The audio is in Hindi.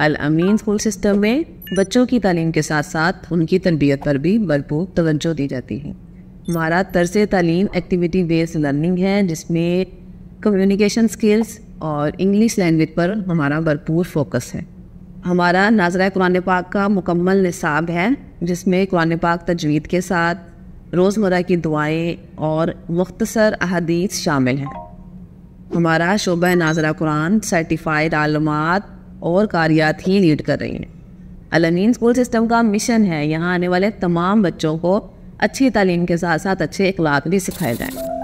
अल अमीन स्कूल सिस्टम में बच्चों की तालीम के साथ साथ उनकी तरबियत पर भी भरपूर तवज्जो दी जाती है हमारा तर्ज तालीम एक्टिविटी बेस्ड लर्निंग है जिसमें कम्युनिकेशन स्किल्स और इंग्लिश लैंग्वेज पर हमारा भरपूर फोकस है हमारा नाजरा कुरान पाक का मुकम्मल निसाब है जिसमें कुरान पाक तजवीद के साथ रोज़मर्रा की दुआएं और मख्तसर अहदीस शामिल हैं हमारा शोबा नाजरा कुरान सर्टिफाइड आलमत और कार्यात ही लीड कर रही हैं अलमीन स्कूल सिस्टम का मिशन है यहाँ आने वाले तमाम बच्चों को अच्छी तालीम के साथ साथ अच्छे इखलाक भी सिखाए जाएँ